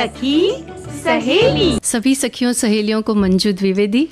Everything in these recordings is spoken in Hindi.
सखी सहेली सभी सखियों सहेलियों को मंजू द्विवेदी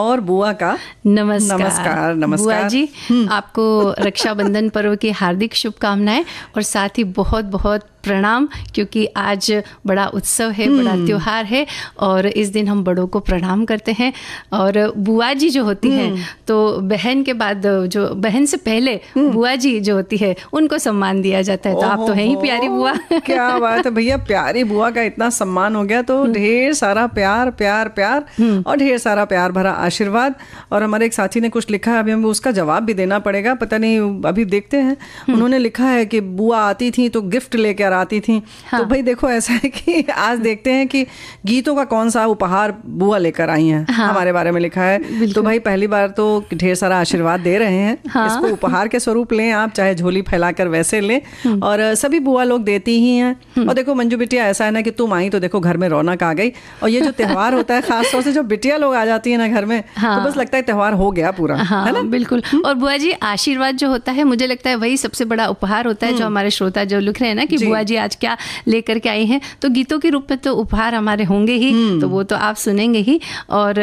और बुआ का नमस्कार नमस्कार नमस्कार बुआ जी हम्म। आपको रक्षाबंधन पर्व की हार्दिक शुभकामनाएं और साथ ही बहुत बहुत प्रणाम क्योंकि आज बड़ा उत्सव है बड़ा हम्म। त्यौहार है और इस दिन हम बड़ों को प्रणाम करते हैं और बुआ जी जो होती हैं हम्म। तो बहन के बाद जो बहन से पहले हम्म। बुआ जी जो होती है उनको सम्मान दिया जाता है तो आप तो हैं ही प्यारी बुआ क्या बात है भैया प्यारी बुआ का इतना सम्मान हो गया तो ढेर सारा प्यार प्यार प्यार और ढेर सारा प्यार भरा आशीर्वाद और हमारे एक साथी ने कुछ लिखा है अभी हमें उसका जवाब भी देना पड़ेगा पता नहीं अभी देखते हैं उन्होंने लिखा है कि बुआ आती थी तो गिफ्ट लेकर कराती थी हाँ. तो भाई देखो ऐसा है कि आज देखते हैं कि गीतों का कौन सा उपहार बुआ लेकर आई हैं हाँ. हमारे बारे में लिखा है तो भाई पहली बार तो ढेर सारा आशीर्वाद दे रहे हैं हाँ. इसको उपहार के स्वरूप लें आप चाहे झोली फैलाकर वैसे लें हम्म। और सभी बुआ लोग देती ही हैं हम्म। और देखो मंजू बिटिया ऐसा है ना कि तुम आई तो देखो घर में रौनक आ गई और ये जो त्यौहार होता है खासतौर से जो बिटिया लोग आ जाती है ना घर में तो हाँ। बस लगता है त्यौहार हो गया पूरा है हाँ, ना बिल्कुल हम्म। और बुआ जी आशीर्वाद जो होता है मुझे लगता है वही सबसे बड़ा उपहार होता है जो हमारे श्रोता जो लिख रहे हैं ना कि बुआ जी आज क्या लेकर के आई हैं तो गीतों के रूप में तो उपहार हमारे होंगे ही हम्म। तो वो तो आप सुनेंगे ही और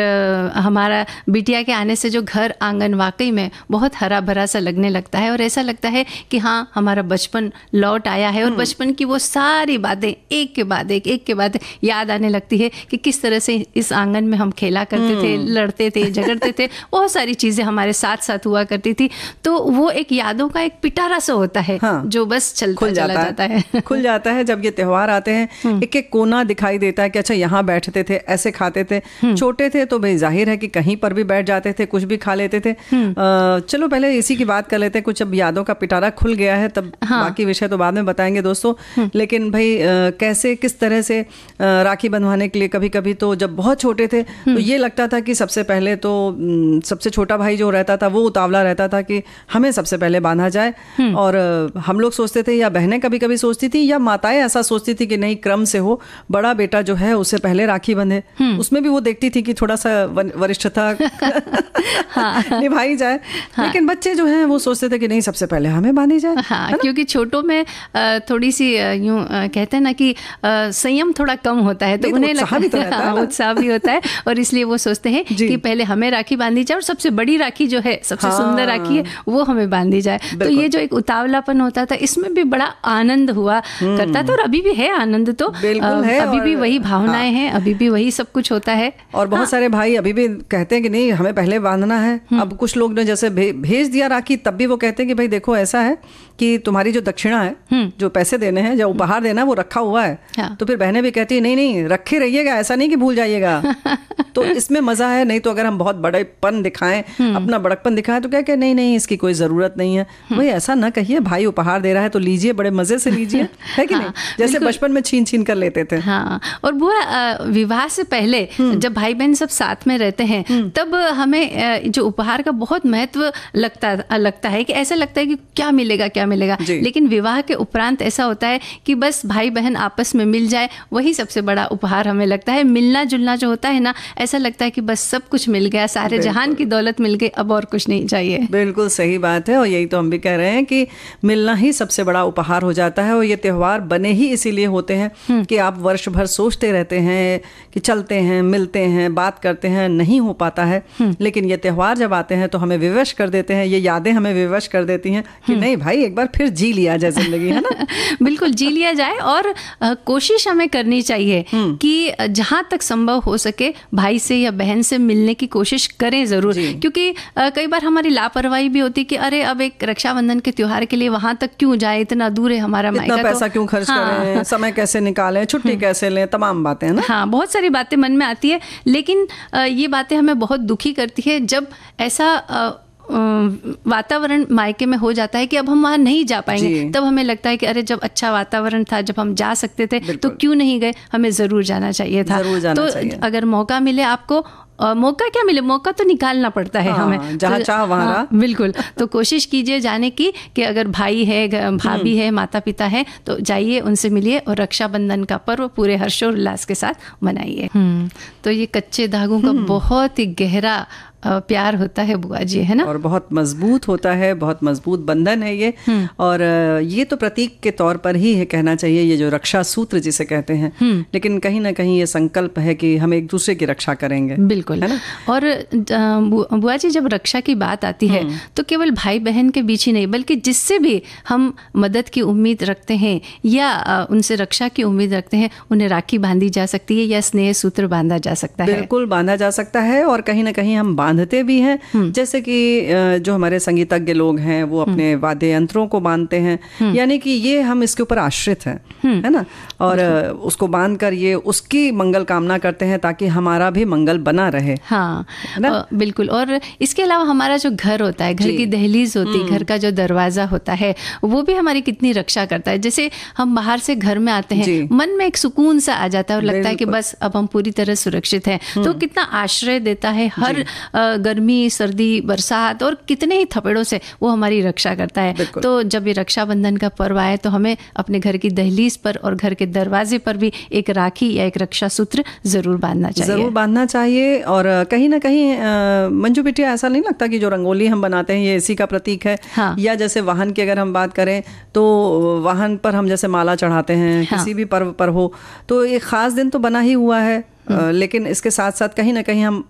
हमारा बिटिया के आने से जो घर आंगन वाकई में बहुत हरा भरा सा लगने लगता है और ऐसा लगता है कि हाँ हमारा बचपन लौट आया है और हम्म। बचपन की वो सारी बातें एक के बाद एक एक के बाद याद आने लगती है कि किस तरह से इस आंगन में हम खेला करते थे हम्म। लड़ते थे झगड़ते थे बहुत सारी चीज़ें हमारे साथ साथ हुआ करती थी तो वो एक यादों का एक पिटारा सा होता है हाँ, जो बस चल खुल जाता, जाता है। खुल जाता है जब ये त्यौहार आते हैं हम्म। एक एक कोना दिखाई देता है कि अच्छा यहाँ बैठते थे ऐसे खाते थे हम्म। छोटे थे तो भाई जाहिर है कि कहीं पर भी बैठ जाते थे कुछ भी खा लेते थे हम्म। चलो पहले इसी की बात कर लेते हैं कुछ अब यादों का पिटारा खुल गया है तब हाँ। बाकी विषय तो बाद में बताएंगे दोस्तों लेकिन भाई कैसे किस तरह से राखी बंधवाने के लिए कभी कभी तो जब बहुत छोटे थे तो ये लगता था कि सबसे पहले तो सबसे छोटा भाई जो रहता था वो उतावला रहता था कि हमें सबसे पहले बांधा जाए और हम लोग सोचते थे या बहनें कभी कभी सोचती थी थी या माताएं ऐसा सोचती थी कि नहीं क्रम से हो बड़ा बेटा जो है उसे पहले राखी बंधे हम्म। उसमें भी वो देखती थी कि थोड़ा सा वरिष्ठता हाँ। निभाई जाए हाँ। लेकिन बच्चे जो हैं वो सोचते थे कि नहीं सबसे पहले हमें बांधी जाए हाँ, क्योंकि छोटों में थोड़ी सी यूँ कहते हैं ना कि संयम थोड़ा कम होता है तो, तो उन्हें उत्साह भी, तो हाँ, उत्साह भी होता है और इसलिए वो सोचते हैं कि पहले हमें राखी बांधी जाए और सबसे बड़ी राखी जो है सबसे सुंदर राखी है हाँ। वो हमें बांधी जाए तो ये जो एक उतावलापन होता था इसमें भी बड़ा आनंद हुआ हम्म। करता था और अभी भी है आनंद तो बिल्कुल है अभी भी वही हाँ। भावनाएं हैं अभी भी वही सब कुछ होता है और बहुत हाँ। सारे भाई अभी भी कहते हैं कि नहीं हमें पहले बांधना है हम्म। अब कुछ लोग ने जैसे भेज दिया राखी तब भी वो कहते हैं कि भाई देखो ऐसा है कि तुम्हारी जो दक्षिणा है हम्म। जो पैसे देने हैं जो उपहार देना है वो रखा हुआ है हाँ। तो फिर बहनें भी कहती है नहीं नहीं रखे रहिएगा ऐसा नहीं कि भूल जाइएगा तो इसमें मजा है नहीं तो अगर हम बहुत बड़ेपन दिखाएं अपना बड़कपन दिखाएं तो क्या क्या नहीं नहीं इसकी कोई जरूरत नहीं है भाई ऐसा ना कहिए भाई उपहार दे रहा है तो लीजिए बड़े मजे से लीजिए है कि हाँ, नहीं जैसे बचपन में छीन छीन कर लेते थे हाँ और बुआ विवाह से पहले हम्म। जब भाई बहन सब साथ में रहते हैं हम्म। तब हमें जो उपहार का बहुत महत्व लगता लगता है कि ऐसा लगता है कि क्या मिलेगा क्या मिलेगा लेकिन विवाह के उपरांत ऐसा होता है कि बस भाई बहन आपस में मिल जाए वही सबसे बड़ा उपहार हमें लगता है मिलना जुलना जो होता है ना ऐसा लगता है कि बस सब कुछ मिल गया सारे जहान की दौलत मिल गई अब और कुछ नहीं चाहिए बिल्कुल सही बात है और यही तो हम भी कह रहे हैं कि मिलना ही सबसे बड़ा उपहार हो जाता है और ये त्यौहार बने ही इसीलिए होते हैं हम्म। कि आप वर्ष भर सोचते रहते हैं कि चलते हैं मिलते हैं बात करते हैं नहीं हो पाता है हम्म। लेकिन ये त्यौहार जब आते हैं तो हमें विवश कर देते हैं ये यादें हमें विवश कर देती हैं कि हम्म। नहीं भाई एक बार फिर जी लिया जाए जिंदगी है ना बिल्कुल जी लिया जाए और कोशिश हमें करनी चाहिए कि जहाँ तक संभव हो सके भाई से या बहन से मिलने की कोशिश करें ज़रूर क्योंकि कई बार हमारी लापरवाही भी होती है कि अरे अब एक रक्षाबंधन के त्यौहार के लिए वहां तक क्यों जाए इतना दूर है हमारा माइका तो पैसा क्यों खर्च हाँ, करें समय कैसे निकालें छुट्टी हम्म। कैसे लें तमाम बातें ना हाँ बहुत सारी बातें मन में आती है लेकिन ये बातें हमें बहुत दुखी करती है जब ऐसा वातावरण मायके में हो जाता है कि अब हम वहाँ नहीं जा पाएंगे तब हमें लगता है कि अरे जब अच्छा वातावरण था जब हम जा सकते थे तो क्यों नहीं गए हमें ज़रूर जाना चाहिए था जाना तो चाहिए। अगर मौका मिले आपको और मौका क्या मिले मौका तो निकालना पड़ता है हाँ, हमें जहाँ तो, चाह वहाँ हाँ, बिल्कुल तो कोशिश कीजिए जाने की कि अगर भाई है भाभी हम्म। है माता पिता है तो जाइए उनसे मिलिए और रक्षाबंधन का पर्व पूरे हर्षोल्लास के साथ मनाइए हम्म। तो ये कच्चे धागों का हम्म। बहुत ही गहरा प्यार होता है बुआ जी है ना और बहुत मजबूत होता है बहुत मजबूत बंधन है ये हम्म। और ये तो प्रतीक के तौर पर ही है कहना चाहिए ये जो रक्षा सूत्र जिसे कहते हैं हम्म। लेकिन कहीं ना कहीं ये संकल्प है कि हम एक दूसरे की रक्षा करेंगे बिल्कुल है ना और बुआ जी जब रक्षा की बात आती है हम्म। तो केवल भाई बहन के बीच ही नहीं बल्कि जिससे भी हम मदद की उम्मीद रखते हैं या उनसे रक्षा की उम्मीद रखते हैं उन्हें राखी बांधी जा सकती है या स्नेह सूत्र बांधा जा सकता है बिल्कुल बांधा जा सकता है और कहीं ना कहीं हम बांधते भी हैं हम्म। जैसे कि जो हमारे संगीतज्ञ लोग हैं वो हम्म। अपने वाद्य यंत्रों को बांधते हैं हम्म। यानी कि ये हम इसके ऊपर आश्रित हैं है ना और अच्छा। उसको बांध कर ये उसकी मंगल कामना करते हैं ताकि हमारा भी मंगल बना रहे हाँ ना? बिल्कुल और इसके अलावा हमारा जो घर होता है घर की दहलीज होती है घर का जो दरवाजा होता है वो भी हमारी कितनी रक्षा करता है जैसे हम बाहर से घर में आते हैं मन में एक सुकून सा आ जाता है और लगता है कि बस अब हम पूरी तरह सुरक्षित हैं तो कितना आश्रय देता है हर गर्मी सर्दी बरसात और कितने ही थपेड़ों से वो हमारी रक्षा करता है तो जब ये रक्षाबंधन का पर्व आए तो हमें अपने घर की दहलीज पर और घर के दरवाजे पर भी एक राखी या एक रक्षा सूत्र जरूर बांधना चाहिए जरूर बांधना चाहिए और कहीं ना कहीं मंजू बिटिया ऐसा नहीं लगता कि जो रंगोली हम बनाते हैं ये इसी का प्रतीक है हाँ। या जैसे वाहन की अगर हम बात करें तो वाहन पर हम जैसे माला चढ़ाते हैं हाँ। किसी भी पर्व पर हो तो ये खास दिन तो बना ही हुआ है हम्म। लेकिन इसके साथ साथ कहीं ना कहीं हम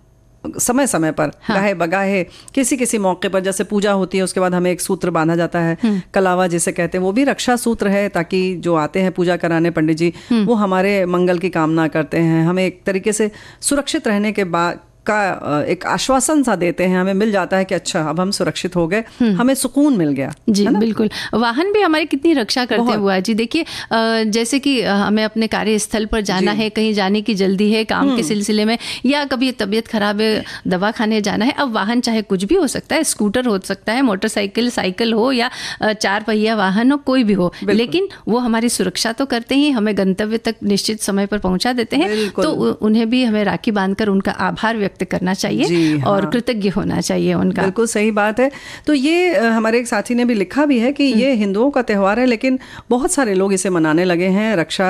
समय समय पर हाँ। गाहे बगाहे किसी किसी मौके पर जैसे पूजा होती है उसके बाद हमें एक सूत्र बांधा जाता है हम्म। कलावा जिसे कहते हैं वो भी रक्षा सूत्र है ताकि जो आते हैं पूजा कराने पंडित जी हम्म। वो हमारे मंगल की कामना करते हैं हमें एक तरीके से सुरक्षित रहने के बाद का एक आश्वासन सा देते हैं हमें मिल जाता है कि अच्छा अब हम सुरक्षित हो गए हम्म। हमें सुकून मिल गया जी बिल्कुल वाहन भी हमारी कितनी रक्षा करते हैं बुआ जी देखिए जैसे कि हमें अपने कार्यस्थल पर जाना है कहीं जाने की जल्दी है काम के हम्म। सिलसिले में या कभी तबीयत खराब है दवा खाने जाना है अब वाहन चाहे कुछ भी हो सकता है स्कूटर हो सकता है मोटरसाइकिल साइकिल हो या चार पहिया वाहन हो कोई भी हो लेकिन वो हमारी सुरक्षा तो करते ही हमें गंतव्य तक निश्चित समय पर पहुंचा देते हैं तो उन्हें भी हमें राखी बांधकर उनका आभार व्यक्त व्यक्त करना चाहिए और हाँ। कृतज्ञ होना चाहिए उनका बिल्कुल सही बात है तो ये हमारे एक साथी ने भी लिखा भी है कि हम्म। ये हिंदुओं का त्यौहार है लेकिन बहुत सारे लोग इसे मनाने लगे हैं रक्षा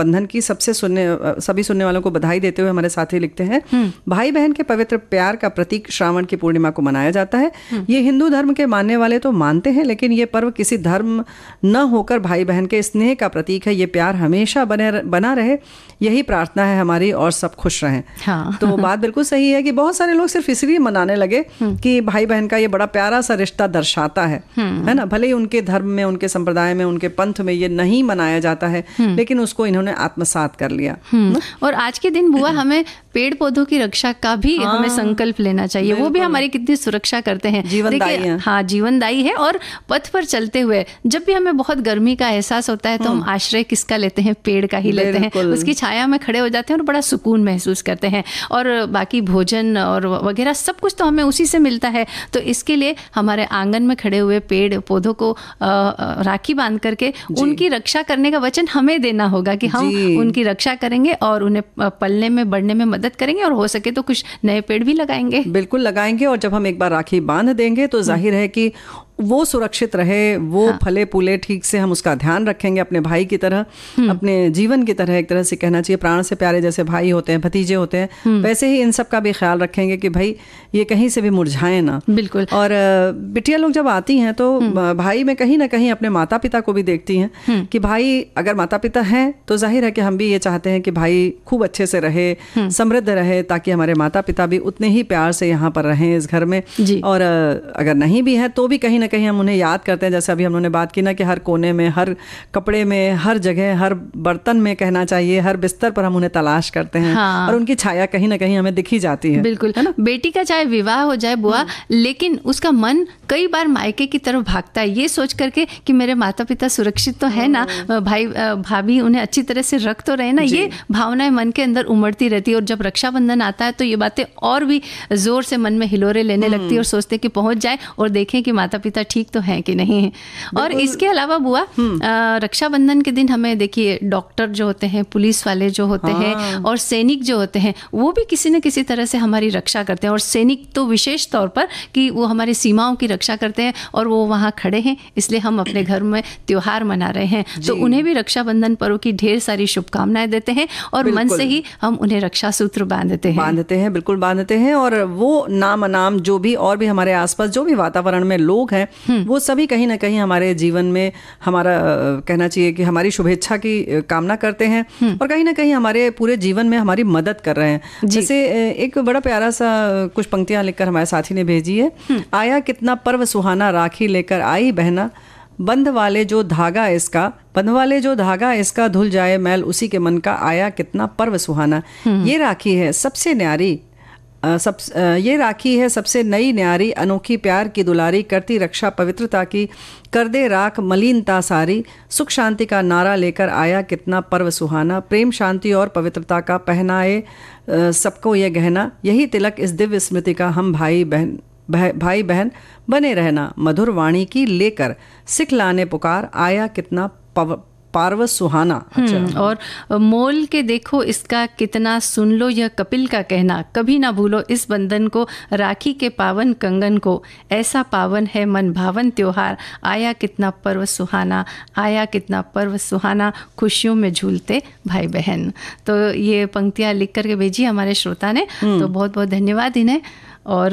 बंधन की सबसे सुनने सभी सुनने वालों को बधाई देते हुए हमारे साथी लिखते हैं हम्म। भाई बहन के पवित्र प्यार का प्रतीक श्रावण की पूर्णिमा को मनाया जाता है हम्म। ये हिंदू धर्म के मानने वाले तो मानते हैं लेकिन ये पर्व किसी धर्म न होकर भाई बहन के स्नेह का प्रतीक है ये प्यार हमेशा बने बना रहे यही प्रार्थना है हमारी और सब खुश रहें हाँ। तो बात बिल्कुल सही सही है कि बहुत सारे लोग सिर्फ इसलिए मनाने लगे हम्म। कि भाई बहन का ये बड़ा प्यारा सा रिश्ता दर्शाता है हम्म। है ना भले ही उनके धर्म में उनके संप्रदाय में उनके पंथ में ये नहीं मनाया जाता है हम्म। लेकिन उसको इन्होंने आत्मसात कर लिया और आज के दिन बुआ हमें पेड़ पौधों की रक्षा का भी हाँ। हमें संकल्प लेना चाहिए वो भी हमारी कितनी सुरक्षा करते हैं जीवनदायी है हाँ जीवनदायी है और पथ पर चलते हुए जब भी हमें बहुत गर्मी का एहसास होता है तो हम आश्रय किसका लेते हैं पेड़ का ही लेते हैं उसकी छाया में खड़े हो जाते हैं और बड़ा सुकून महसूस करते हैं और बाकी भोजन और वगैरह सब कुछ तो हमें उसी से मिलता है तो इसके लिए हमारे आंगन में खड़े हुए पेड़ पौधों को राखी बांध करके उनकी रक्षा करने का वचन हमें देना होगा कि हम उनकी रक्षा करेंगे और उन्हें पलने में बढ़ने में मदद करेंगे और हो सके तो कुछ नए पेड़ भी लगाएंगे बिल्कुल लगाएंगे और जब हम एक बार राखी बांध देंगे तो जाहिर है कि वो सुरक्षित रहे वो हाँ। फले फूले ठीक से हम उसका ध्यान रखेंगे अपने भाई की तरह हम्म। अपने जीवन की तरह एक तरह से कहना चाहिए प्राण से प्यारे जैसे भाई होते हैं भतीजे होते हैं हम्म। वैसे ही इन सब का भी ख्याल रखेंगे कि भाई ये कहीं से भी मुरझाए ना बिल्कुल और बिटिया लोग जब आती हैं तो हम्म। भाई में कहीं ना कहीं अपने माता पिता को भी देखती हैं कि भाई अगर माता पिता हैं तो जाहिर है कि हम भी ये चाहते हैं कि भाई खूब अच्छे से रहे समृद्ध रहे ताकि हमारे माता पिता भी उतने ही प्यार से यहाँ पर रहें इस घर में और अगर नहीं भी है तो भी कहीं ना कहीं हम उन्हें याद करते हैं जैसे अभी हम उन्होंने बात की ना कि हर कोने में हर कपड़े में हर जगह हर बर्तन में कहना चाहिए हर बिस्तर पर हम उन्हें तलाश करते हैं हाँ। और उनकी छाया कहीं ना कहीं हमें दिखी जाती है बिल्कुल है ना बेटी का चाहे विवाह हो जाए बुआ हम्म। लेकिन उसका मन कई बार मायके की तरफ भागता है ये सोच करके कि मेरे माता पिता सुरक्षित तो है ना हम्म। भाई भाभी उन्हें अच्छी तरह से रख तो रहे ना ये भावनाएं मन के अंदर उमड़ती रहती है और जब रक्षाबंधन आता है तो ये बातें और भी जोर से मन में हिलोरे लेने हम्म। लगती है और सोचते कि पहुंच जाए और देखें कि माता पिता रिश्ता तो ठीक तो है कि नहीं है और इसके अलावा बुआ हम्म। रक्षाबंधन के दिन हमें देखिए डॉक्टर जो होते हैं पुलिस वाले जो होते हैं हाँ। और सैनिक जो होते हैं वो भी किसी न किसी तरह से हमारी रक्षा करते हैं और सैनिक तो विशेष तौर पर कि वो हमारी सीमाओं की रक्षा करते हैं और वो वहाँ खड़े हैं इसलिए हम अपने घर में त्यौहार मना रहे हैं तो उन्हें भी रक्षाबंधन पर्व की ढेर सारी शुभकामनाएं देते हैं और मन से ही हम उन्हें रक्षा सूत्र बांधते हैं बांधते हैं बिल्कुल बांधते हैं और वो नाम अनाम जो भी और भी हमारे आसपास जो भी वातावरण में लोग हैं हम्म। वो सभी कहीं ना कहीं हमारे जीवन में हमारा कहना चाहिए कि हमारी शुभेच्छा की कामना करते हैं हम्म। और कहीं ना कहीं हमारे पूरे जीवन में हमारी मदद कर रहे हैं जैसे एक बड़ा प्यारा सा कुछ पंक्तियां लिखकर हमारे साथी ने भेजी है हम्म। आया कितना पर्व सुहाना राखी लेकर आई बहना बंद वाले जो धागा इसका बंद वाले जो धागा इसका धुल जाए मैल उसी के मन का आया कितना पर्व सुहाना ये राखी है सबसे न्यारी सब ये राखी है सबसे नई न्यारी अनोखी प्यार की दुलारी करती रक्षा पवित्रता की कर दे राख मलिनता सारी सुख शांति का नारा लेकर आया कितना पर्व सुहाना प्रेम शांति और पवित्रता का पहनाए सबको यह गहना यही तिलक इस दिव्य स्मृति का हम भाई बहन भाई बहन बने रहना मधुर वाणी की लेकर सिख लाने पुकार आया कितना पार्व सुहाना हम्म, अच्छा। और मोल के देखो इसका कितना सुन लो यह कपिल का कहना कभी ना भूलो इस बंधन को राखी के पावन कंगन को ऐसा पावन है मन भावन त्योहार आया कितना पर्व सुहाना आया कितना पर्व सुहाना खुशियों में झूलते भाई बहन तो ये पंक्तियाँ लिख करके भेजी हमारे श्रोता ने हम्म। तो बहुत बहुत धन्यवाद इन्हें और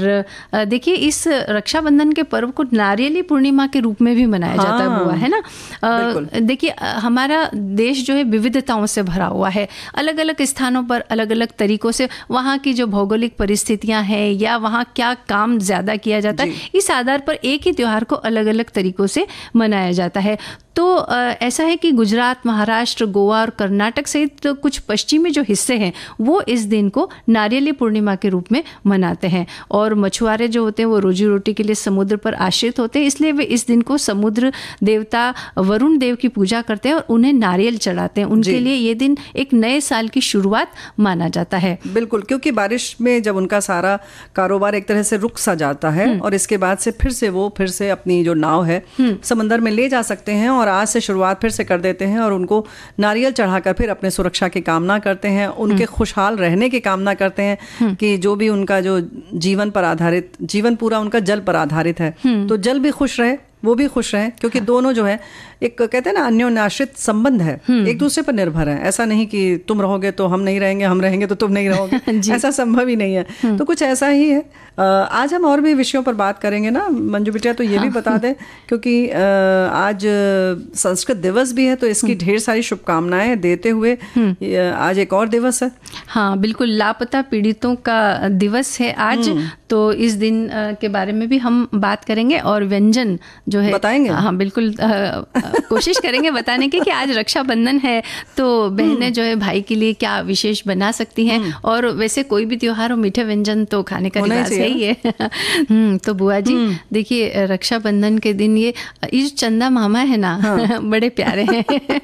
देखिए इस रक्षाबंधन के पर्व को नारियली पूर्णिमा के रूप में भी मनाया हाँ, जाता हुआ है ना देखिए हमारा देश जो है विविधताओं से भरा हुआ है अलग अलग स्थानों पर अलग अलग तरीकों से वहाँ की जो भौगोलिक परिस्थितियाँ हैं या वहाँ क्या काम ज़्यादा किया जाता है इस आधार पर एक ही त्यौहार को अलग अलग तरीकों से मनाया जाता है तो ऐसा है कि गुजरात महाराष्ट्र गोवा और कर्नाटक सहित कुछ पश्चिमी जो हिस्से हैं वो इस दिन को नारियली पूर्णिमा के रूप में मनाते हैं और मछुआरे जो होते हैं वो रोजी रोटी के लिए समुद्र पर आश्रित होते हैं इसलिए वे इस दिन को समुद्र देवता वरुण देव की पूजा करते हैं और उन्हें नारियल चढ़ाते हैं उनके लिए ये दिन एक नए साल की शुरुआत माना जाता है बिल्कुल क्योंकि बारिश में जब उनका सारा कारोबार एक तरह से रुक सा जाता है हम्म। और इसके बाद से फिर से वो फिर से अपनी जो नाव है हम्म। समंदर में ले जा सकते हैं और और आज से शुरुआत फिर से कर देते हैं और उनको नारियल चढ़ाकर फिर अपने सुरक्षा की कामना करते हैं उनके हम्म। खुशहाल रहने की कामना करते हैं हम्म। कि जो भी उनका जो जीवन पर आधारित जीवन पूरा उनका जल पर आधारित है हम्म। तो जल भी खुश रहे वो भी खुश रहें क्योंकि हाँ। दोनों जो है एक कहते हैं ना अन्योन्याश्रित संबंध है हम्म। एक दूसरे पर निर्भर है ऐसा नहीं कि तुम रहोगे तो हम नहीं रहेंगे हम रहेंगे तो तुम नहीं रहोगे हाँ, ऐसा संभव ही नहीं है हम्म। तो कुछ ऐसा ही है आज हम और भी विषयों पर बात करेंगे ना मंजू बिटिया तो ये भी हाँ। बता दें क्योंकि आज संस्कृत दिवस भी है तो इसकी हम्म। ढेर सारी शुभकामनाएं देते हुए आज एक और दिवस है हाँ बिल्कुल लापता पीड़ितों का दिवस है आज तो इस दिन के बारे में भी हम बात करेंगे और व्यंजन जो है बताएंगे हाँ बिल्कुल कोशिश करेंगे बताने की कि आज रक्षाबंधन है तो बहनें जो है भाई के लिए क्या विशेष बना सकती हैं हम्म। और वैसे कोई भी त्यौहार हो मीठे व्यंजन तो खाने का रिवाज है ही है हम्म, तो बुआ जी हम्म। देखिए रक्षाबंधन के दिन ये ये चंदा मामा है ना हाँ। बड़े प्यारे हैं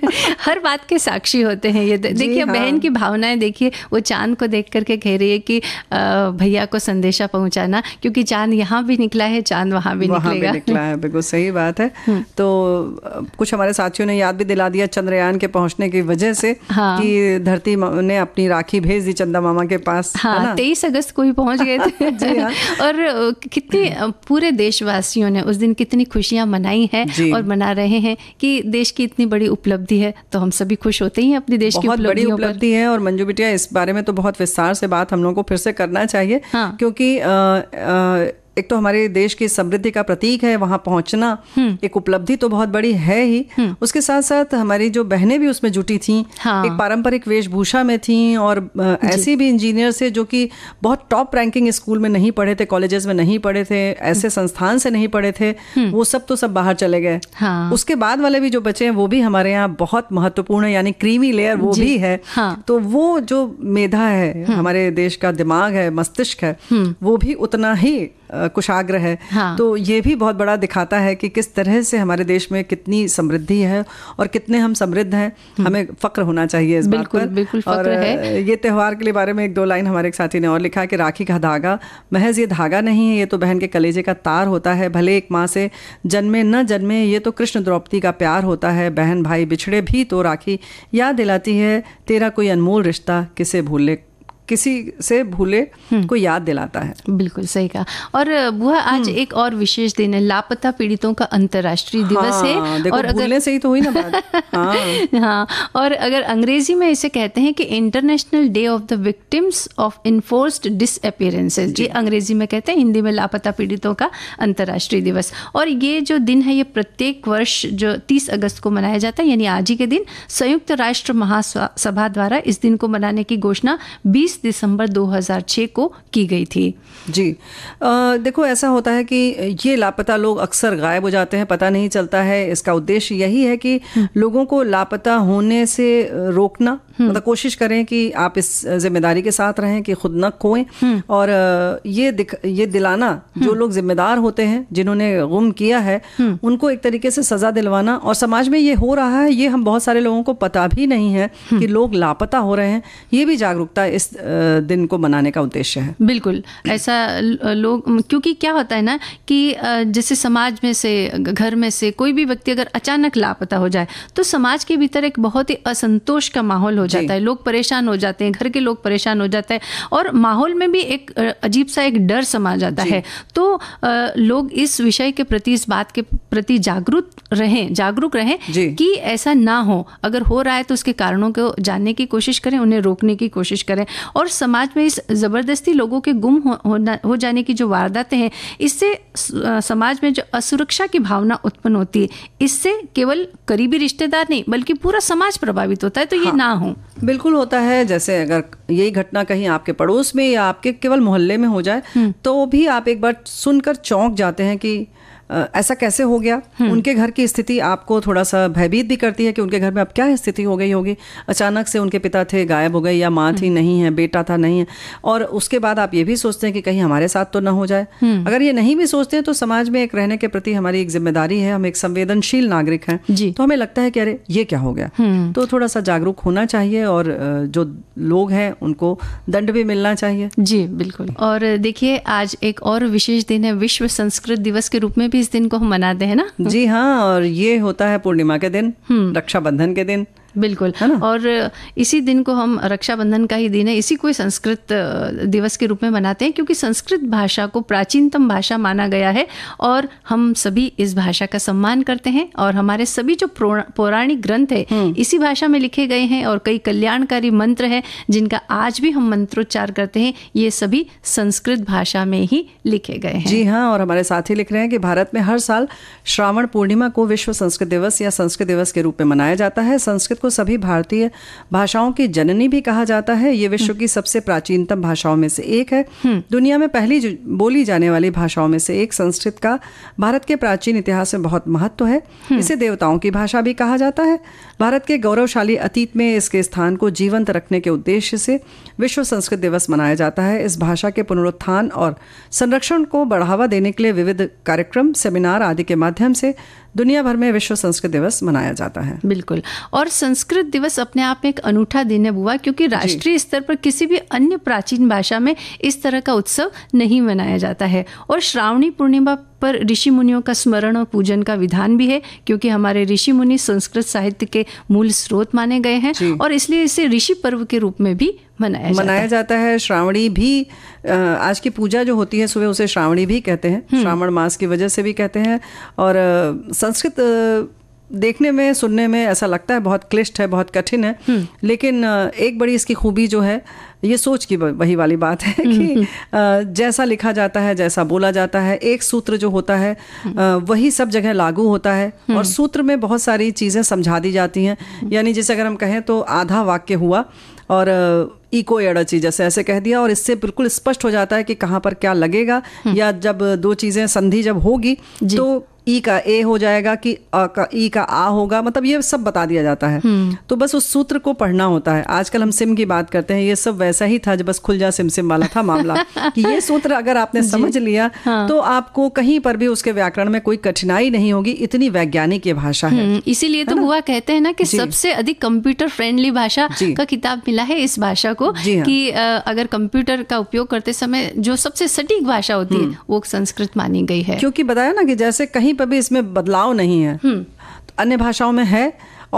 हर बात के साक्षी होते हैं ये देखिए बहन हाँ। की भावनाएं देखिए वो चांद को देख करके कह रही है कि भैया को संदेशा पहुंच पहुंचाना क्योंकि चांद यहाँ भी निकला है चांद वहाँ भी निकलेगा भी निकला है बिल्कुल सही बात है हम्म। तो कुछ हमारे साथियों ने याद भी दिला दिया चंद्रयान के पहुंचने की वजह से हाँ। कि धरती ने अपनी राखी भेज दी चंदा मामा के पास हाँ तेईस अगस्त को ही पहुँच गए थे हाँ। और कितने पूरे देशवासियों ने उस दिन कितनी खुशियाँ मनाई है और मना रहे हैं कि देश की इतनी बड़ी उपलब्धि है तो हम सभी खुश होते ही अपने देश की बहुत बड़ी उपलब्धि है और मंजू बिटिया इस बारे में तो बहुत विस्तार से बात हम लोग को फिर से करना चाहिए हाँ। क्योंकि uh, uh एक तो हमारे देश की समृद्धि का प्रतीक है वहां पहुंचना हम्म। एक उपलब्धि तो बहुत बड़ी है ही हम्म। उसके साथ साथ हमारी जो बहनें भी उसमें जुटी थी हाँ। एक पारंपरिक वेशभूषा में थी और ऐसी भी इंजीनियर्स से जो कि बहुत टॉप रैंकिंग स्कूल में नहीं पढ़े थे कॉलेजेस में नहीं पढ़े थे ऐसे हम्म। संस्थान से नहीं पढ़े थे वो सब तो सब बाहर चले गए हाँ। उसके बाद वाले भी जो बचे हैं वो भी हमारे यहाँ बहुत महत्वपूर्ण है यानी क्रीमी लेयर वो भी है हाँ। तो वो जो मेधा है हमारे देश का दिमाग है मस्तिष्क है वो भी उतना ही कुशाग्र है हाँ। तो ये भी बहुत बड़ा दिखाता है कि किस तरह से हमारे देश में कितनी समृद्धि है और कितने हम समृद्ध हैं हम्म। हमें फक्र होना चाहिए इस बिल्कुल, बात पर बिल्कुल और है। ये त्यौहार के लिए बारे में एक दो लाइन हमारे एक साथी ने और लिखा कि राखी का धागा महज ये धागा नहीं है ये तो बहन के कलेजे का तार होता है भले एक माँ से जन्मे न जन्मे ये तो कृष्ण द्रौपदी का प्यार होता है बहन भाई बिछड़े भी तो राखी याद दिलाती है तेरा कोई अनमोल रिश्ता किसे भूले किसी से भूले हम्म। को याद दिलाता है बिल्कुल सही कहा और बुआ आज हम्म। एक और विशेष दिन है लापता पीड़ितों का अंतरराष्ट्रीय दिवस हाँ, है और अगर से ही तो हुई ना बात हाँ।, हाँ और अगर अंग्रेजी में इसे कहते हैं कि international day of the victims of enforced डिस ये अंग्रेजी में कहते हैं हिंदी में लापता पीड़ितों का अंतर्राष्ट्रीय दिवस और ये जो दिन है ये प्रत्येक वर्ष जो तीस अगस्त को मनाया जाता है यानी आज ही के दिन संयुक्त राष्ट्र महासभा द्वारा इस दिन को मनाने की घोषणा बीस 20 दिसंबर 2006 को की गई थी जी आ, देखो ऐसा होता है कि ये लापता लोग अक्सर गायब हो जाते हैं पता नहीं चलता है इसका उद्देश्य यही है कि हम्म। लोगों को लापता होने से रोकना हम्म। मतलब कोशिश करें कि आप इस जिम्मेदारी के साथ रहें कि खुद न खोएं हम्म। और ये दिख ये दिलाना जो लोग जिम्मेदार होते हैं जिन्होंने गुम किया है उनको एक तरीके से सजा दिलवाना और समाज में ये हो रहा है ये हम बहुत सारे लोगों को पता भी नहीं है कि लोग लापता हो रहे हैं ये भी जागरूकता इस दिन को मनाने का उद्देश्य है बिल्कुल ऐसा लोग क्योंकि क्या होता है ना कि जैसे समाज में से घर में से कोई भी व्यक्ति अगर अचानक लापता हो जाए तो समाज के भीतर एक बहुत ही असंतोष का माहौल हो जाता है लोग परेशान हो जाते हैं घर के लोग परेशान हो जाते हैं और माहौल में भी एक अजीब सा एक डर समा जाता है तो लोग इस विषय के प्रति इस बात के प्रति जागरूक रहें जागरूक रहें कि ऐसा ना हो अगर हो रहा है तो उसके कारणों को जानने की कोशिश करें उन्हें रोकने की कोशिश करें और समाज में इस ज़बरदस्ती लोगों के गुम हो, हो जाने की जो वारदातें हैं इससे समाज में जो असुरक्षा की भावना उत्पन्न होती है इससे केवल करीबी रिश्तेदार नहीं बल्कि पूरा समाज प्रभावित होता है तो ये हाँ, ना हो बिल्कुल होता है जैसे अगर यही घटना कहीं आपके पड़ोस में या आपके केवल मोहल्ले में हो जाए हम्म। तो भी आप एक बार सुनकर चौंक जाते हैं कि ऐसा कैसे हो गया हम्म। उनके घर की स्थिति आपको थोड़ा सा भयभीत भी करती है कि उनके घर में अब क्या स्थिति हो गई होगी अचानक से उनके पिता थे गायब हो गए या माँ थी हम्म। नहीं है बेटा था नहीं है और उसके बाद आप ये भी सोचते हैं कि कहीं हमारे साथ तो ना हो जाए हम्म। अगर ये नहीं भी सोचते हैं तो समाज में एक रहने के प्रति हमारी एक जिम्मेदारी है हम एक संवेदनशील नागरिक हैं तो हमें लगता है कि अरे ये क्या हो गया तो थोड़ा सा जागरूक होना चाहिए और जो लोग हैं उनको दंड भी मिलना चाहिए जी बिल्कुल और देखिए आज एक और विशेष दिन है विश्व संस्कृत दिवस के रूप में भी इस दिन को हम मनाते हैं ना जी हाँ और ये होता है पूर्णिमा के दिन हम्म। रक्षाबंधन के दिन बिल्कुल है ना? और इसी दिन को हम रक्षाबंधन का ही दिन है इसी को संस्कृत दिवस के रूप में मनाते हैं क्योंकि संस्कृत भाषा को प्राचीनतम भाषा माना गया है और हम सभी इस भाषा का सम्मान करते हैं और हमारे सभी जो पौराणिक ग्रंथ है हम्म। इसी भाषा में लिखे गए हैं और कई कल्याणकारी मंत्र है जिनका आज भी हम मंत्रोच्चार करते हैं ये सभी संस्कृत भाषा में ही लिखे गए हैं जी हाँ और हमारे साथ ही लिख रहे हैं कि भारत में हर साल श्रावण पूर्णिमा को विश्व संस्कृत दिवस या संस्कृत दिवस के रूप में मनाया जाता है संस्कृत को सभी भारतीय भाषाओं की जननी भी कहा जाता है ये विश्व की सबसे प्राचीनतम भाषाओं में से एक है हम्म। दुनिया में पहली बोली जाने वाली भाषाओं में से एक संस्कृत का भारत के प्राचीन इतिहास में बहुत महत्व है हम्म। इसे देवताओं की भाषा भी कहा जाता है भारत के गौरवशाली अतीत में इसके स्थान को जीवंत रखने के उद्देश्य से विश्व संस्कृत दिवस मनाया जाता है इस भाषा के पुनरुत्थान और संरक्षण को बढ़ावा देने के लिए विविध कार्यक्रम सेमिनार आदि के माध्यम से दुनिया भर में विश्व संस्कृत दिवस मनाया जाता है बिल्कुल और संस्कृत दिवस अपने आप में एक अनूठा दिन है बुआ क्योंकि राष्ट्रीय स्तर पर किसी भी अन्य प्राचीन भाषा में इस तरह का उत्सव नहीं मनाया जाता है और श्रावणी पूर्णिमा पर ऋषि मुनियों का स्मरण और पूजन का विधान भी है क्योंकि हमारे ऋषि मुनि संस्कृत साहित्य के मूल स्रोत माने गए हैं और इसलिए इसे ऋषि पर्व के रूप में भी मनाया जाता मनाया जाता है, है। श्रावणी भी आज की पूजा जो होती है सुबह उसे श्रावणी भी कहते हैं हम्म। श्रावण मास की वजह से भी कहते हैं और संस्कृत देखने में सुनने में ऐसा लगता है बहुत क्लिष्ट है बहुत कठिन है हम्म। लेकिन एक बड़ी इसकी खूबी जो है ये सोच की वही वाली बात है कि हम्म, हम्म। जैसा लिखा जाता है जैसा बोला जाता है एक सूत्र जो होता है हम्म। वही सब जगह लागू होता है और सूत्र में बहुत सारी चीज़ें समझा दी जाती हैं यानी जैसे अगर हम कहें तो आधा वाक्य हुआ और इको एडची जैसे ऐसे कह दिया और इससे बिल्कुल स्पष्ट हो जाता है कि कहाँ पर क्या लगेगा हम्म। या जब दो चीज़ें संधि जब होगी तो ई e का ए हो जाएगा कि ई का आ e होगा मतलब ये सब बता दिया जाता है हम्म। तो बस उस सूत्र को पढ़ना होता है आजकल हम सिम की बात करते हैं ये सब वैसा ही था जब बस खुल जा सिम सिम वाला था मामला कि ये सूत्र अगर आपने समझ लिया हाँ। तो आपको कहीं पर भी उसके व्याकरण में कोई कठिनाई नहीं होगी इतनी वैज्ञानिक ये भाषा है हम्म, इसीलिए तो हुआ कहते हैं ना कि सबसे अधिक कंप्यूटर फ्रेंडली भाषा का किताब मिला है इस भाषा को को हाँ। कि अगर कंप्यूटर का उपयोग करते समय जो सबसे सटीक भाषा होती है हम्म। वो संस्कृत मानी गई है क्योंकि बताया ना कि जैसे कहीं पर भी इसमें बदलाव नहीं है हम्म। तो अन्य भाषाओं में है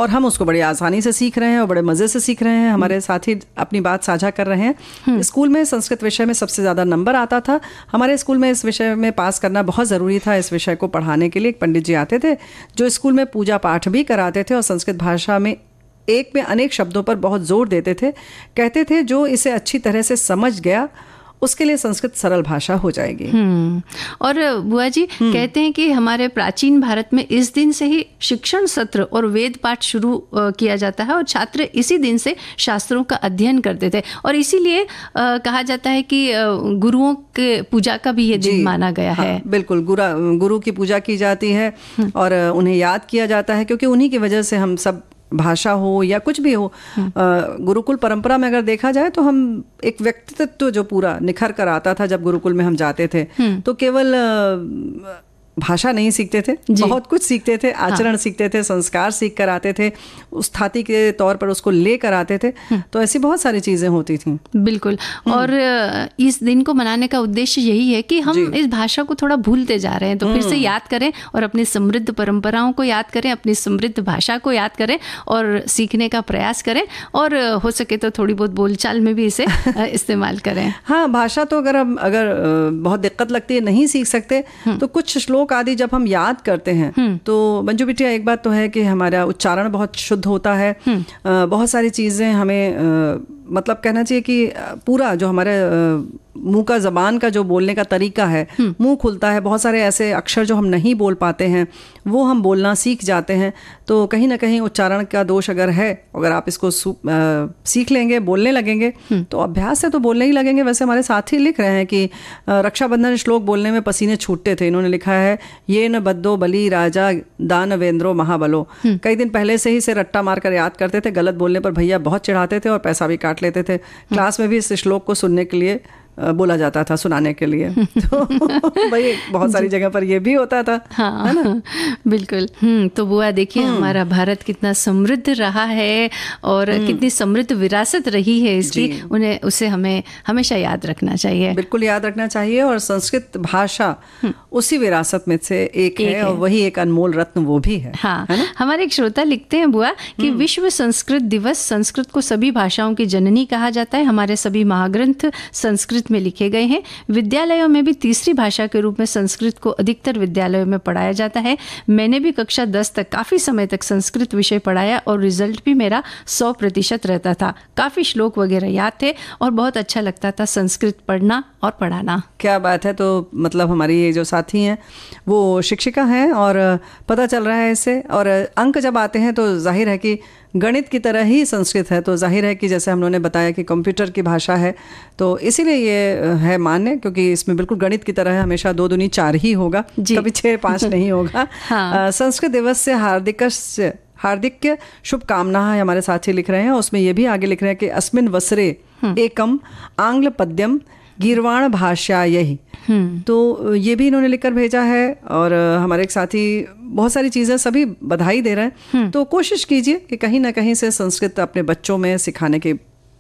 और हम उसको बड़ी आसानी से सीख रहे हैं और बड़े मज़े से सीख रहे हैं हम्म। हमारे साथी अपनी बात साझा कर रहे हैं स्कूल में संस्कृत विषय में सबसे ज़्यादा नंबर आता था हमारे स्कूल में इस विषय में पास करना बहुत ज़रूरी था इस विषय को पढ़ाने के लिए एक पंडित जी आते थे जो स्कूल में पूजा पाठ भी कराते थे और संस्कृत भाषा में एक में अनेक शब्दों पर बहुत जोर देते थे कहते थे जो इसे अच्छी तरह से समझ गया उसके लिए संस्कृत सरल भाषा हो जाएगी हम्म, और बुआ जी हम्म। कहते हैं कि हमारे प्राचीन भारत में इस दिन से ही शिक्षण सत्र और वेद पाठ शुरू किया जाता है और छात्र इसी दिन से शास्त्रों का अध्ययन करते थे और इसीलिए कहा जाता है कि गुरुओं के पूजा का भी ये दिन माना गया हाँ, है बिल्कुल गुरु की पूजा की जाती है हम्म। और उन्हें याद किया जाता है क्योंकि उन्हीं की वजह से हम सब भाषा हो या कुछ भी हो हम्म। गुरुकुल परंपरा में अगर देखा जाए तो हम एक व्यक्तित्व जो पूरा निखर कर आता था जब गुरुकुल में हम जाते थे हम्म। तो केवल भाषा नहीं सीखते थे बहुत कुछ सीखते थे हाँ। आचरण हाँ। सीखते थे संस्कार सीख कर आते थे उस थाती के तौर पर उसको ले कर आते थे हम्म। तो ऐसी बहुत सारी चीज़ें होती थी बिल्कुल हम्म। और इस दिन को मनाने का उद्देश्य यही है कि हम इस भाषा को थोड़ा भूलते जा रहे हैं तो फिर से हम्म। याद करें और अपनी समृद्ध परंपराओं को याद करें अपनी समृद्ध भाषा को याद करें और सीखने का प्रयास करें और हो सके तो थोड़ी बहुत बोलचाल में भी इसे इस्तेमाल करें हाँ भाषा तो अगर हम अगर बहुत दिक्कत लगती है नहीं सीख सकते तो कुछ श्लोक श्लोक आदि जब हम याद करते हैं हम्म। तो मंजू बिटिया एक बात तो है कि हमारा उच्चारण बहुत शुद्ध होता है हम्म। बहुत सारी चीज़ें हमें मतलब कहना चाहिए कि पूरा जो हमारे मुंह का जबान का जो बोलने का तरीका है हम्म। मुंह खुलता है बहुत सारे ऐसे अक्षर जो हम नहीं बोल पाते हैं वो हम बोलना सीख जाते हैं तो कहीं ना कहीं उच्चारण का दोष अगर है अगर आप इसको आ, सीख लेंगे बोलने लगेंगे हम्म। तो अभ्यास से तो बोलने ही लगेंगे वैसे हमारे साथी लिख रहे हैं कि रक्षाबंधन श्लोक बोलने में पसीने छूटते थे इन्होंने लिखा है ये न बद्दो बली राजा दानवेंद्रो महाबलो हम्म। कई दिन पहले से ही इसे रट्टा मारकर याद करते थे गलत बोलने पर भैया बहुत चिढ़ाते थे और पैसा भी काट डांट लेते थे क्लास में भी इस श्लोक को सुनने के लिए बोला जाता था सुनाने के लिए तो भाई बहुत सारी जगह पर ये भी होता था हाँ है ना बिल्कुल हम्म, तो बुआ देखिए हम्म। हमारा भारत कितना समृद्ध रहा है और हम्म। कितनी समृद्ध विरासत रही है इसकी उन्हें उसे हमें हमेशा याद रखना चाहिए बिल्कुल याद रखना चाहिए और संस्कृत भाषा उसी विरासत में से एक, एक है, है और वही एक अनमोल रत्न वो भी है हाँ हमारे एक श्रोता लिखते हैं बुआ कि विश्व संस्कृत दिवस संस्कृत को सभी भाषाओं की जननी कहा जाता है हमारे सभी महाग्रंथ संस्कृत संस्कृत में लिखे गए हैं विद्यालयों में भी तीसरी भाषा के रूप में संस्कृत को अधिकतर विद्यालयों में पढ़ाया जाता है मैंने भी कक्षा दस तक काफ़ी समय तक संस्कृत विषय पढ़ाया और रिजल्ट भी मेरा सौ प्रतिशत रहता था काफ़ी श्लोक वगैरह याद थे और बहुत अच्छा लगता था संस्कृत पढ़ना और पढ़ाना क्या बात है तो मतलब हमारी ये जो साथी हैं वो शिक्षिका हैं और पता चल रहा है इससे और अंक जब आते हैं तो जाहिर है कि गणित की तरह ही संस्कृत है तो जाहिर है कि जैसे हम लोगों ने बताया कि कंप्यूटर की भाषा है तो इसीलिए ये है मान्य क्योंकि इसमें बिल्कुल गणित की तरह हमेशा दो दुनी चार ही होगा कभी छः पाँच नहीं होगा हाँ। संस्कृत दिवस से हार्दिक हार्दिक शुभकामना है हमारे साथी लिख रहे हैं उसमें ये भी आगे लिख रहे हैं कि अस्मिन वसरे हम्म। एकम आंग्ल पद्यम गिरवाण भाषा यही हम्म। तो ये भी इन्होंने लिखकर भेजा है और हमारे एक साथी बहुत सारी चीज़ें सभी बधाई दे रहे हैं हम्म। तो कोशिश कीजिए कि कहीं ना कहीं से संस्कृत अपने बच्चों में सिखाने की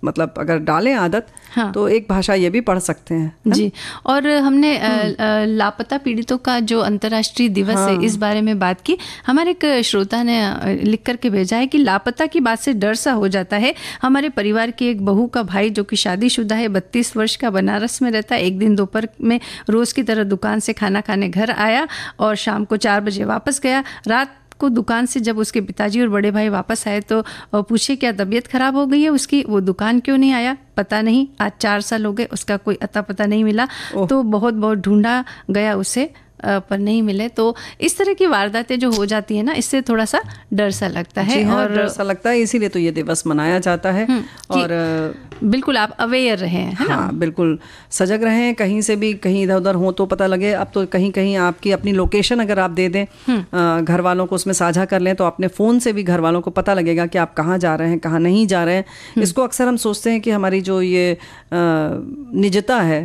मतलब अगर डालें आदत हाँ। तो एक भाषा ये भी पढ़ सकते हैं है? जी और हमने हम्म। लापता पीड़ितों का जो अंतर्राष्ट्रीय दिवस हाँ। है इस बारे में बात की हमारे एक श्रोता ने लिख करके भेजा है कि लापता की बात से डर सा हो जाता है हमारे परिवार के एक बहू का भाई जो कि शादीशुदा है बत्तीस वर्ष का बनारस में रहता है एक दिन दोपहर में रोज़ की तरह दुकान से खाना खाने घर आया और शाम को चार बजे वापस गया रात को दुकान से जब उसके पिताजी और बड़े भाई वापस आए तो पूछे क्या तबीयत खराब हो गई है उसकी वो दुकान क्यों नहीं आया पता नहीं आज चार साल हो गए उसका कोई अता पता नहीं मिला तो बहुत बहुत ढूंढा गया उसे पर नहीं मिले तो इस तरह की वारदातें जो हो जाती है ना इससे थोड़ा सा डर सा लगता है हाँ, और डर सा लगता है इसीलिए तो ये दिवस मनाया जाता है हम्म, और बिल्कुल आप अवेयर रहे हाँ, हाँ बिल्कुल सजग रहें कहीं से भी कहीं इधर उधर हो तो पता लगे अब तो कहीं कहीं आपकी अपनी लोकेशन अगर आप दे दें हम्म। घर वालों को उसमें साझा कर लें तो अपने फ़ोन से भी घर वालों को पता लगेगा कि आप कहाँ जा रहे हैं कहाँ नहीं जा रहे हैं हम्म। इसको अक्सर हम सोचते हैं कि हमारी जो ये निजता है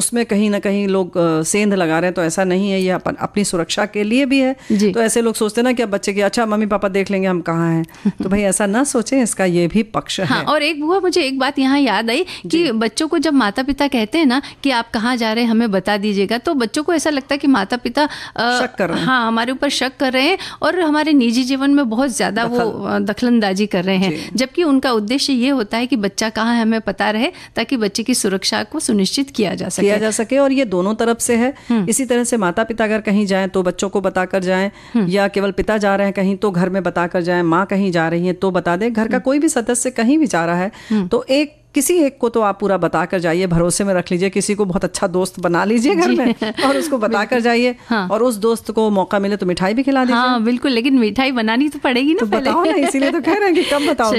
उसमें कहीं ना कहीं लोग सेंध लगा रहे हैं तो ऐसा नहीं है ये अपन अपनी सुरक्षा के लिए भी है तो ऐसे लोग सोचते हैं ना कि अब बच्चे की अच्छा मम्मी पापा देख लेंगे हम कहाँ हैं तो भाई ऐसा ना सोचें इसका ये भी पक्ष हाँ, है और एक बुआ मुझे एक बात यहाँ याद आई कि बच्चों को जब माता पिता कहते हैं ना कि आप कहाँ जा रहे हैं हमें बता दीजिएगा तो बच्चों को ऐसा लगता है कि माता पिता शक कर हाँ हमारे ऊपर शक कर रहे हैं और हमारे निजी जीवन में बहुत ज़्यादा वो दखलंदाजी कर रहे हैं जबकि उनका उद्देश्य ये होता है कि बच्चा कहाँ है हमें पता रहे ताकि बच्चे की सुरक्षा को सुनिश्चित किया जा सके किया जा सके और ये दोनों तरफ से है हम्म। इसी तरह से माता पिता अगर कहीं जाए तो बच्चों को बताकर जाए हम्म। या केवल पिता जा रहे हैं कहीं तो घर में बताकर जाए माँ कहीं जा रही है तो बता दे घर का हम्म। कोई भी सदस्य कहीं भी जा रहा है तो एक किसी एक को तो आप पूरा बता कर जाइए भरोसे में रख लीजिए किसी को बहुत अच्छा दोस्त बना लीजिए घर में और उसको बता कर जाइए हाँ। और उस दोस्त को मौका मिले तो मिठाई भी खिला दीजिए हाँ, बिल्कुल लेकिन मिठाई बनानी तो पड़ेगी ना तो बताओ ना इसीलिए तो कह रहे हैं कि कब बताओ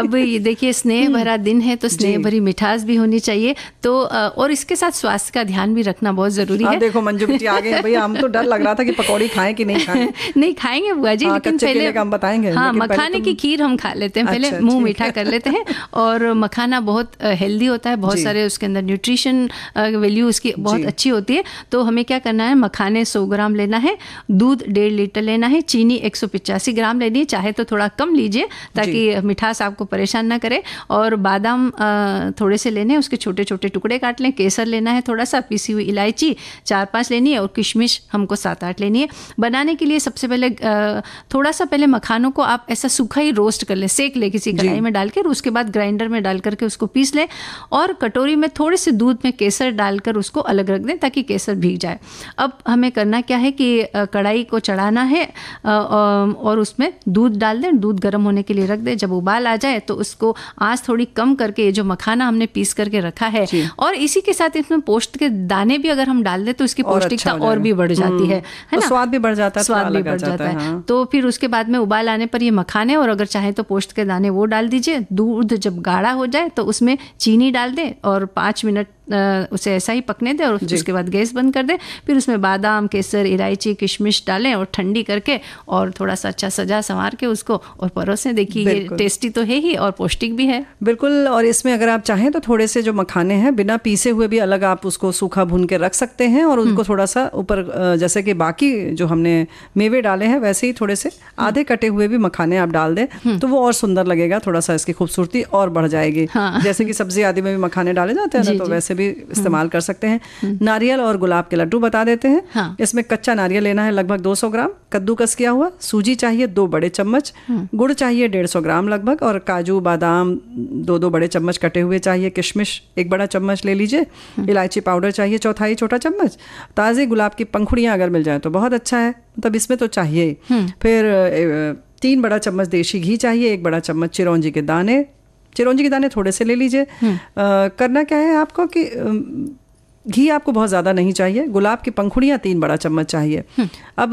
अब ये देखिए स्नेह हम्म। भरा दिन है तो स्नेह भरी मिठास भी होनी चाहिए तो और इसके साथ स्वास्थ्य का ध्यान भी रखना बहुत जरूरी है देखो मंजू बेटी आ गए भैया हम तो डर लग रहा था कि पकौड़ी खाए की नहीं खाए नहीं खाएंगे बुआ जी हाँ, लेकिन पहले हम बताएंगे हाँ मखाने तो की खीर हम खा लेते हैं पहले अच्छा, मुंह मीठा कर लेते हैं और मखाना बहुत हेल्दी होता है बहुत सारे उसके अंदर न्यूट्रिशन वैल्यू उसकी बहुत अच्छी होती है तो हमें क्या करना है मखाने सौ ग्राम लेना है दूध डेढ़ लीटर लेना है चीनी एक ग्राम लेनी है चाहे तो थोड़ा कम लीजिए ताकि मिठास आपको परेशान ना करे और बादाम थोड़े से लेने उसके छोटे छोटे टुकड़े काट लें केसर लेना है थोड़ा सा पीसी हुई इलायची चार पाँच लेनी है और किशमिश हमको सात आठ लेनी है बनाने के लिए सबसे पहले थोड़ा सा पहले मखानों को आप ऐसा सूखा ही रोस्ट कर लें सेक ले किसी कढ़ाई में डाल कर उसके बाद ग्राइंडर में डाल करके उसको पीस लें और कटोरी में थोड़े से दूध में केसर डालकर उसको अलग रख दें ताकि केसर भीग जाए अब हमें करना क्या है कि कढ़ाई को चढ़ाना है और उसमें दूध डाल दें दूध गर्म होने के लिए रख दें जब उबाल आ जाए तो उसको आँच थोड़ी कम करके ये जो मखाना हमने पीस करके रखा है और इसी के साथ इसमें पोस्ट के दाने भी अगर हम डाल दें तो इसकी पौष्टिकता और, अच्छा और भी बढ़ जाती हम्म। है है ना स्वाद भी बढ़ जाता है स्वाद भी बढ़ जाता है हाँ। तो फिर उसके बाद में उबाल आने पर ये मखाने और अगर चाहे तो पोस्ट के दाने वो डाल दीजिए दूध जब गाढ़ा हो जाए तो उसमें चीनी डाल दें और पाँच मिनट उसे ऐसा ही पकने दें और उसके बाद गैस बंद कर दें फिर उसमें बादाम केसर इलायची किशमिश डालें और ठंडी करके और थोड़ा सा अच्छा सजा संवार के उसको और परोसें देखिए ये टेस्टी तो है ही और पौष्टिक भी है बिल्कुल और इसमें अगर आप चाहें तो थोड़े से जो मखाने हैं बिना पीसे हुए भी अलग आप उसको सूखा भून के रख सकते हैं और उनको हम्म। थोड़ा सा ऊपर जैसे कि बाकी जो हमने मेवे डाले हैं वैसे ही थोड़े से हम्म। आधे कटे हुए भी मखाने आप डाल दें हम्म। तो वो और सुंदर लगेगा थोड़ा सा इसकी खूबसूरती और बढ़ जाएगी हाँ। जैसे कि सब्जी आदि में भी मखाने डाले जाते हैं ना तो वैसे भी इस्तेमाल कर सकते हैं नारियल और गुलाब के लड्डू बता देते हैं हाँ। इसमें कच्चा नारियल लेना है लगभग 200 ग्राम कद्दूकस किया हुआ सूजी चाहिए दो बड़े चम्मच हाँ। गुड़ चाहिए 150 ग्राम लगभग और काजू बादाम दो दो बड़े चम्मच कटे हुए चाहिए किशमिश एक बड़ा चम्मच ले लीजिए हाँ। इलायची पाउडर चाहिए चौथाई छोटा चम्मच ताज़े गुलाब की पंखुड़ियाँ अगर मिल जाए तो बहुत अच्छा है मतलब इसमें तो चाहिए हाँ। फिर तीन बड़ा चम्मच देशी घी चाहिए एक बड़ा चम्मच चिरौंजी के दाने चिरौंजी के दाने थोड़े से ले लीजिए हम्म। करना क्या है आपको कि घी आपको बहुत ज़्यादा नहीं चाहिए गुलाब की पंखुड़ियाँ तीन बड़ा चम्मच चाहिए हम्म। अब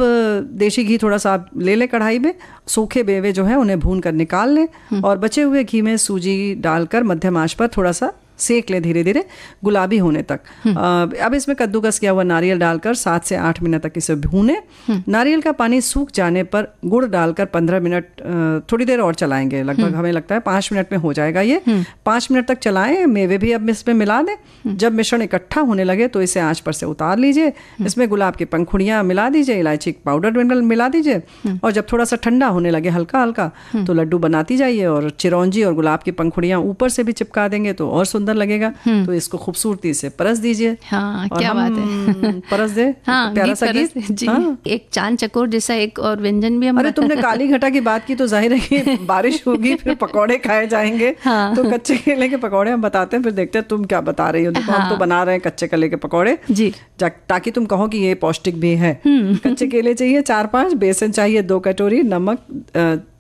देशी घी थोड़ा सा आप ले लें कढ़ाई में सूखे बेवे जो है उन्हें भून कर निकाल लें हम्म। और बचे हुए घी में सूजी डालकर मध्यम आंच पर थोड़ा सा सेक ले धीरे धीरे गुलाबी होने तक हम्म। अब इसमें कद्दूकस किया हुआ नारियल डालकर सात से आठ मिनट तक इसे भूने हम्म। नारियल का पानी सूख जाने पर गुड़ डालकर पंद्रह मिनट थोड़ी देर और चलाएंगे लगभग हम्म। हमें लगता है पांच मिनट में हो जाएगा ये पांच मिनट तक चलाएं मेवे भी अब इसमें मिला दें जब मिश्रण इकट्ठा होने लगे तो इसे आँच पर से उतार लीजिए इसमें गुलाब की पंखुड़ियाँ मिला दीजिए इलायची पाउडर मिला दीजिए और जब थोड़ा सा ठंडा होने लगे हल्का हल्का तो लड्डू बनाती जाइए और चिरौंजी और गुलाब की पंखुड़ियाँ ऊपर से भी चिपका देंगे तो और सुंदर सुंदर लगेगा हम्म। तो इसको खूबसूरती से परस दीजिए हाँ क्या बात है परस दे हाँ, तो प्यारा सा गीत जी हाँ। एक चांद चकोर जैसा एक और व्यंजन भी हमारे अरे तुमने काली घटा की बात की तो जाहिर है बारिश होगी फिर पकौड़े खाए जाएंगे हाँ। तो कच्चे केले के पकौड़े हम बताते हैं फिर देखते हैं तुम क्या बता रही हो देखो हाँ। तो बना रहे हैं कच्चे केले के पकौड़े जी ताकि तुम कहो कि ये पौष्टिक भी है हम्म। कच्चे केले चाहिए चार पांच बेसन चाहिए दो कटोरी नमक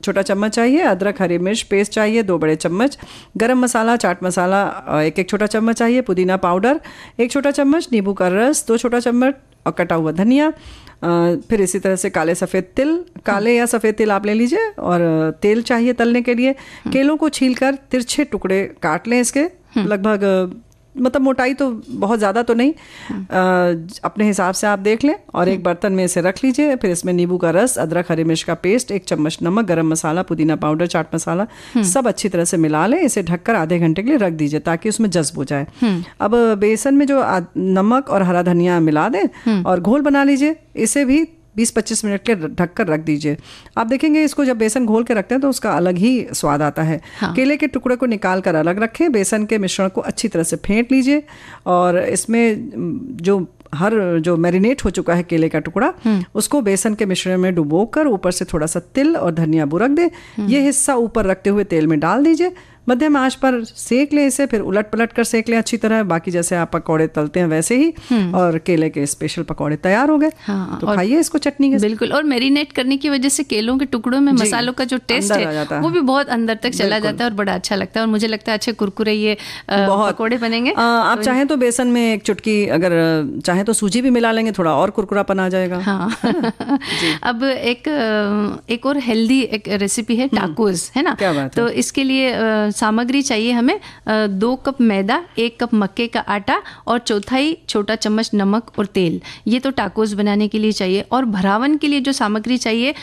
छोटा चम्मच चाहिए अदरक हरी मिर्च पेस्ट चाहिए दो बड़े चम्मच गरम मसाला चाट मसाला एक एक छोटा चम्मच चाहिए पुदीना पाउडर एक छोटा चम्मच नींबू का रस दो छोटा चम्मच और कटा हुआ धनिया फिर इसी तरह से काले सफ़ेद तिल काले या सफ़ेद तिल आप ले लीजिए और तेल चाहिए तलने के लिए हम्म। केलों को छील कर तिरछे टुकड़े काट लें इसके हम्म। लगभग मतलब मोटाई तो बहुत ज़्यादा तो नहीं आ, हाँ। अपने हिसाब से आप देख लें और एक हाँ। बर्तन में इसे रख लीजिए फिर इसमें नींबू का रस अदरक हरी मिर्च का पेस्ट एक चम्मच नमक गरम मसाला पुदीना पाउडर चाट मसाला हाँ। सब अच्छी तरह से मिला लें इसे ढककर आधे घंटे के लिए रख दीजिए ताकि उसमें जज्ब हो जाए अब बेसन में जो नमक और हरा धनिया मिला दें और घोल बना लीजिए इसे भी 20-25 मिनट के ढक कर रख दीजिए आप देखेंगे इसको जब बेसन घोल के रखते हैं तो उसका अलग ही स्वाद आता है हाँ। केले के टुकड़े को निकाल कर अलग रखें बेसन के मिश्रण को अच्छी तरह से फेंट लीजिए और इसमें जो हर जो मैरिनेट हो चुका है केले का टुकड़ा हम्म। उसको बेसन के मिश्रण में डुबो कर ऊपर से थोड़ा सा तिल और धनिया बुरक दें हम्म। ये हिस्सा ऊपर रखते हुए तेल में डाल दीजिए मध्यम आंच पर सेक लें इसे फिर उलट पलट कर सेक लें अच्छी तरह बाकी जैसे आप पकौड़े तलते हैं वैसे ही हम्म। और केले के स्पेशल पकौड़े तैयार हो गए हाँ, तो खाइए इसको चटनी के बिल्कुल और मेरीनेट करने की वजह से केलों के टुकड़ों में मसालों का जो टेस्ट है वो भी बहुत अंदर तक चला जाता है और बड़ा अच्छा लगता है और मुझे लगता है अच्छे कुरकुरे ये पकौड़े बनेंगे आप तो चाहें तो बेसन में एक चुटकी अगर चाहें तो सूजी भी मिला लेंगे थोड़ा और कुरकुरापन आ जाएगा हाँ। अब एक एक और हेल्दी एक रेसिपी है टाकोज हम्म। है ना तो इसके लिए सामग्री चाहिए हमें दो कप मैदा एक कप मक्के का आटा और चौथाई छोटा चम्मच नमक और तेल ये तो टाकोस बनाने के लिए चाहिए और भरावन के लिए जो सामग्री चाहिए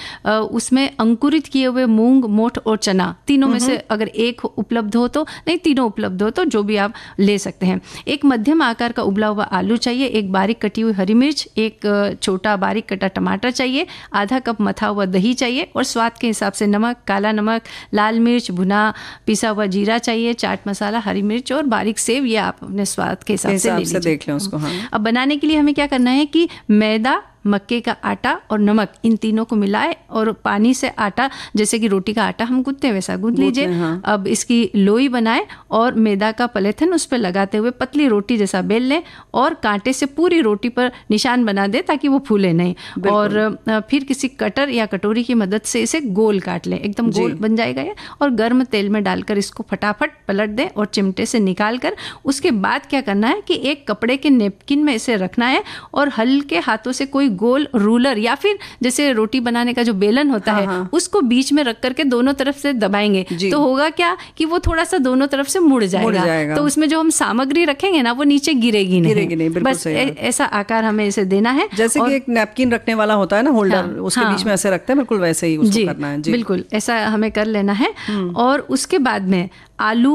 उसमें अंकुरित किए हुए मूंग मोठ और चना तीनों में से अगर एक उपलब्ध हो तो नहीं तीनों उपलब्ध हो तो जो भी आप ले सकते हैं एक मध्यम आकार का उबला हुआ आलू चाहिए एक बारीक कटी हुई हरी मिर्च एक छोटा बारीक कटा टमाटर चाहिए आधा कप मथा हुआ दही चाहिए और स्वाद के हिसाब से नमक काला नमक लाल मिर्च भुना पिसा हुआ हुआ जीरा चाहिए चाट मसाला हरी मिर्च और बारीक सेव ये आप अपने स्वाद के हिसाब से, देख लें उसको हाँ। अब बनाने के लिए हमें क्या करना है कि मैदा मक्के का आटा और नमक इन तीनों को मिलाए और पानी से आटा जैसे कि रोटी का आटा हम गूंथते हैं वैसा गूंथ लीजिए हाँ। अब इसकी लोई बनाए और मैदा का पलेथन उस पर लगाते हुए पतली रोटी जैसा बेल लें और कांटे से पूरी रोटी पर निशान बना दें ताकि वो फूले नहीं और फिर किसी कटर या कटोरी की मदद से इसे गोल काट लें एकदम गोल बन जाएगा ये और गर्म तेल में डालकर इसको फटाफट पलट दें और चिमटे से निकाल कर उसके बाद क्या करना है कि एक कपड़े के नेपकिन में इसे रखना है और हल्के हाथों से कोई कोई गोल रूलर या फिर जैसे रोटी बनाने का जो बेलन होता हाँ, है हाँ. उसको बीच में रख करके दोनों तरफ से दबाएंगे तो होगा क्या कि वो थोड़ा सा दोनों तरफ से मुड़ जाएगा, मुड़ जाएगा। तो उसमें जो हम सामग्री रखेंगे ना वो नीचे गिरेगी नहीं गिरेगी नहीं बस ऐसा आकार हमें इसे देना है जैसे कि एक नैपकिन रखने वाला होता है ना होल्डर हाँ, उसके हाँ। बीच में ऐसे रखते हैं बिल्कुल वैसे ही उसको करना है बिल्कुल ऐसा हमें कर लेना है हम्म। और उसके बाद में आलू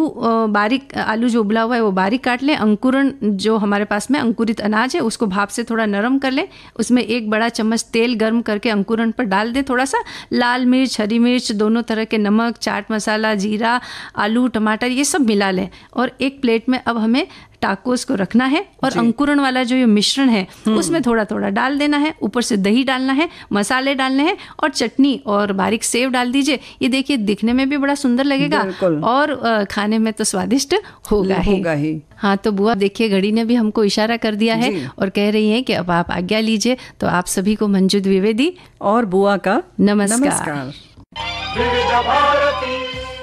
बारीक आलू जो उबला हुआ है वो बारीक काट लें अंकुरण जो हमारे पास में अंकुरित अनाज है उसको भाप से थोड़ा नरम कर लें उसमें एक बड़ा चम्मच तेल गर्म करके अंकुरण पर डाल दें थोड़ा सा लाल मिर्च हरी मिर्च दोनों तरह के नमक चाट मसाला जीरा आलू टमाटर ये सब मिला लें और एक प्लेट में अब हमें टाकोस को रखना है और अंकुरण वाला जो ये मिश्रण है हम्म। उसमें थोड़ा थोड़ा डाल देना है ऊपर से दही डालना है मसाले डालने हैं और चटनी और बारीक सेव डाल दीजिए ये देखिए दिखने में भी बड़ा सुंदर लगेगा और खाने में तो स्वादिष्ट होगा ही होगा ही हाँ तो बुआ देखिए घड़ी ने भी हमको इशारा कर दिया है और कह रही है कि अब आप आज्ञा लीजिए तो आप सभी को मंजू द्विवेदी और बुआ का नमस्कार, नमस्कार।